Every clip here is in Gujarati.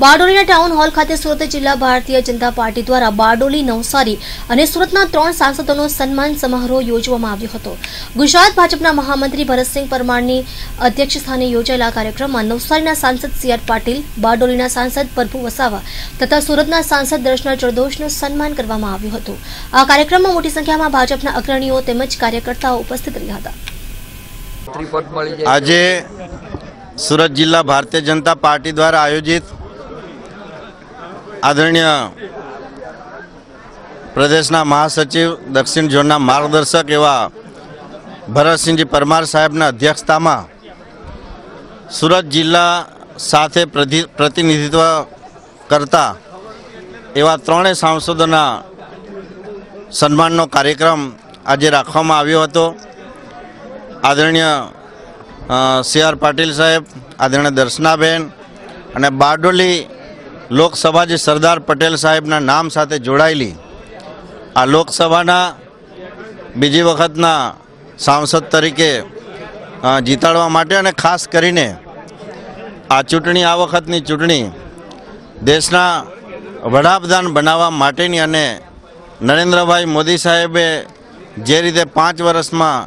બારડોલીના ટાઉન હોલ ખાતે સુરત જિલ્લા ભારતીય જનતા પાર્ટી દ્વારા બારડોલી નવસારી અને સુરતના ત્રણ સાંસદોનો સન્માન સમારોહ યોજવામાં આવ્યો હતો ગુજરાત ભાજપના મહામંત્રી ભરતસિંહ પરમારની અધ્યક્ષસ્થાને યોજાયેલા કાર્યક્રમમાં નવસારીના સાંસદ સી આર પાટીલ બારડોલીના સાંસદ પ્રભુ વસાવા તથા સુરતના સાંસદ દર્શના જરદોશનું સન્માન કરવામાં આવ્યું હતું આ કાર્યક્રમમાં મોટી સંખ્યામાં ભાજપના અગ્રણીઓ તેમજ કાર્યકર્તાઓ ઉપસ્થિત રહ્યા હતા આજે સુરત જિલ્લા ભારતીય જનતા પાર્ટી દ્વારા આયોજિત આદરણીય પ્રદેશના મહાસચિવ દક્ષિણ ઝોનના માર્ગદર્શક એવા ભરતસિંહજી પરમાર સાહેબના અધ્યક્ષતામાં સુરત જિલ્લા સાથે પ્રતિનિધિત્વ કરતા એવા ત્રણેય સાંસદોના સન્માનનો કાર્યક્રમ આજે રાખવામાં આવ્યો હતો આદરણીય સી આર પાટીલ સાહેબ આદરણીય દર્શનાબેન અને બારડોલી લોકસભા જે સરદાર પટેલ સાહેબના નામ સાથે જોડાયેલી આ લોકસભાના બીજી વખતના સાંસદ તરીકે જીતાડવા માટે અને ખાસ કરીને આ ચૂંટણી આ વખતની ચૂંટણી દેશના વડાપ્રધાન બનાવવા માટેની અને નરેન્દ્રભાઈ મોદી સાહેબે જે રીતે પાંચ વર્ષમાં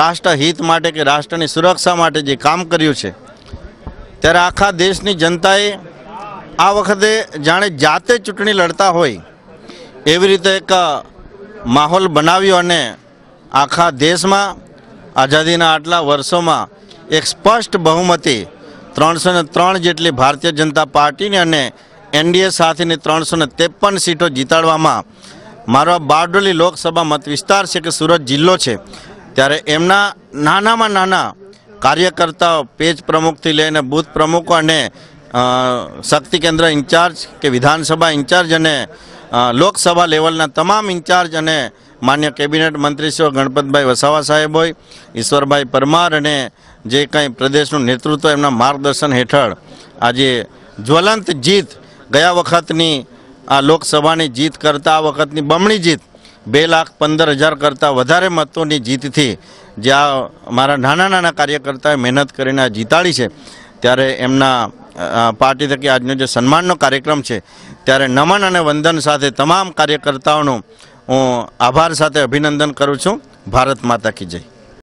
રાષ્ટ્રહિત માટે કે રાષ્ટ્રની સુરક્ષા માટે જે કામ કર્યું છે ત્યારે આખા દેશની જનતાએ આ વખતે જાણે જાતે ચૂંટણી લડતા હોય એવી રીતે એક માહોલ બનાવ્યો અને આખા દેશમાં આઝાદીના આટલા વર્ષોમાં એક સ્પષ્ટ બહુમતી ત્રણસો ને ત્રણ જેટલી ભારતીય જનતા પાર્ટીની અને એનડીએ સાથેની ત્રણસો ને ત્રેપન સીટો જીતાડવામાં મારો બારડોલી લોકસભા મત વિસ્તાર છે કે સુરત જિલ્લો છે ત્યારે એમના નાનામાં નાના કાર્યકર્તાઓ પેજ પ્રમુખથી લઈને બૂથ પ્રમુખો અને શક્તિ કેન્દ્ર ઇન્ચાર્જ કે વિધાનસભા ઇન્ચાર્જ અને લોકસભા લેવલના તમામ ઇન્ચાર્જ અને માન્ય કેબિનેટ મંત્રી શ્રી ગણપતભાઈ વસાવા સાહેબ હોય ઈશ્વરભાઈ પરમાર અને જે કંઈ પ્રદેશનું નેતૃત્વ એમના માર્ગદર્શન હેઠળ આજે જ્વલંત જીત ગયા વખતની આ લોકસભાની જીત કરતાં આ વખતની બમણી જીત બે લાખ પંદર હજાર કરતાં વધારે મતોની જીતથી જે આ મારા નાના નાના કાર્યકર્તાએ મહેનત કરીને આ જીતાડી છે ત્યારે એમના પાર્ટી થકી આજનો જે સન્માનનો કાર્યક્રમ છે ત્યારે નમન અને વંદન સાથે તમામ કાર્યકર્તાઓનો હું આભાર સાથે અભિનંદન કરું છું ભારત માતા કી જય